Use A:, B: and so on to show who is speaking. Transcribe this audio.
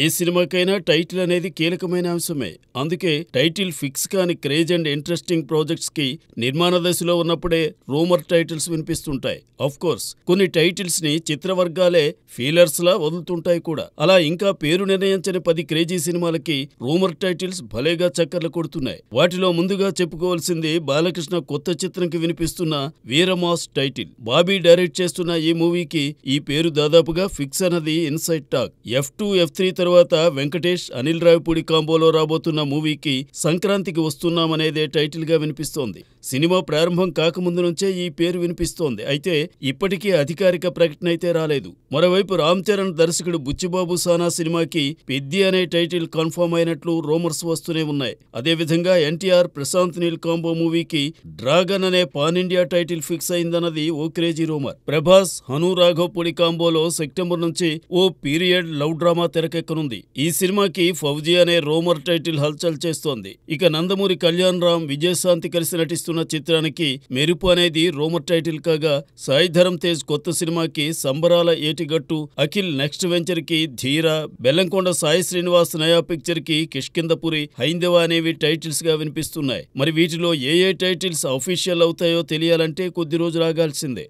A: ఏ సినిమాకైనా title అనేది కీలకమైన అంశమే అందుకే టైటిల్ ఫిక్స్ కాని క్రేజ్ అండ్ ఇంట్రెస్టింగ్ ప్రాజెక్ట్స్ కి నిర్మాణ దశలో ఉన్నప్పుడే రూమర్ టైటిల్స్ వినిపిస్తుంటాయి కోర్స్ కొన్ని టైటిల్స్ని చిత్రవర్గాలే ఫీలర్స్లా వదులుతుంటాయి కూడా అలా ఇంకా పేరు నిర్ణయించని పది క్రేజీ సినిమాలకి రూమర్ టైటిల్స్ భలేగా చక్కర్లు కొడుతున్నాయి వాటిలో ముందుగా చెప్పుకోవాల్సింది బాలకృష్ణ కొత్త చిత్రంకి వినిపిస్తున్న వీరమాస్ టైటిల్ బాబీ డైరెక్ట్ చేస్తున్న ఈ మూవీకి ఈ పేరు దాదాపుగా ఫిక్స్ అన్నది inside talk F two F three తర్వాత వెంకటేష్ అనిల్ రావిపూడి కాంబోలో రాబోతున్న మూవీకి సంక్రాంతికి వస్తున్నామనేదే టైటిల్గా వినిపిస్తోంది సినిమా ప్రారంభం కాకముందు నుంచే ఈ పేరు వినిపిస్తోంది అయితే ఇప్పటికీ అధికారిక ప్రకటన అయితే రాలేదు మరోవైపు రామ్ చరణ్ దర్శకుడు బుచ్చిబాబు సానా సినిమాకి పెద్ది అనే టైటిల్ కన్ఫర్మ్ అయినట్లు రోమర్స్ వస్తూనే ఉన్నాయి అదేవిధంగా ఎన్టీఆర్ ప్రశాంత్ నీల్ కాంబో మూవీకి డ్రాగన్ అనే పాన్ ఇండియా టైటిల్ ఫిక్స్ అయిందన్నది ఓ crazy rumour Prabhas Hanu Raghavapudi కాంబోలో సెప్టెంబర్ నుంచి ఓ పీరియడ్ లవ్ డ్రామా తెరకెక్క తెరకెక్కనుంది ఈ సినిమాకి ఫౌజీ అనే రోమర్ టైటిల్ హల్చల్ చేస్తోంది ఇక నందమూరి కళ్యాణ్ రామ్ విజయశాంతి కలిసి నటిస్తున్న చిత్రానికి మెరుపు అనేది రోమర్ టైటిల్ కాగా సాయి తేజ్ కొత్త సినిమాకి సంబరాల ఏటిగట్టు అఖిల్ నెక్స్ట్ వెంచర్ కి ధీర బెల్లంకొండ సాయి శ్రీనివాస్ నయా పిక్చర్ కి కిష్కిందపురి హైందవ అనేవి టైటిల్స్ గా వినిపిస్తున్నాయి మరి వీటిలో ఏ ఏ టైటిల్స్ అఫీషియల్ అవుతాయో తెలియాలంటే కొద్ది రోజు రాగాల్సిందే